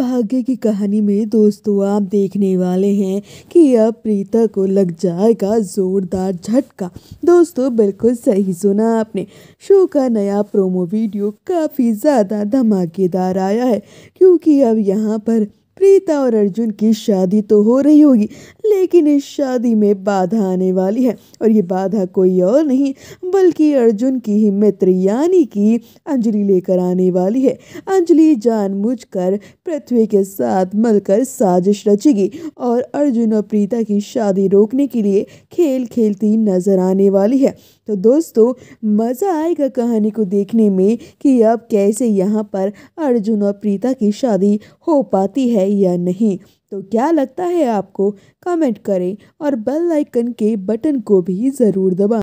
भाग्य की कहानी में दोस्तों आप देखने वाले हैं कि अब प्रीता को लग जाएगा जोरदार झटका दोस्तों बिल्कुल सही सुना आपने शो का नया प्रोमो वीडियो काफ़ी ज़्यादा धमाकेदार आया है क्योंकि अब यहाँ पर प्रीता और अर्जुन की शादी तो हो रही होगी लेकिन इस शादी में बाधा आने वाली है और ये बाधा कोई और नहीं बल्कि अर्जुन की ही मित्र यानी कि अंजलि लेकर आने वाली है अंजलि जानबूझकर पृथ्वी के साथ मिलकर साजिश रचेगी और और अर्जुन और प्रीता की शादी रोकने के लिए खेल खेलती नजर आने वाली है तो दोस्तों मज़ा आएगा कहानी को देखने में कि अब कैसे यहाँ पर अर्जुन और प्रीता की शादी हो पाती है या नहीं तो क्या लगता है आपको कमेंट करें और बेल आइकन के बटन को भी ज़रूर दबाएं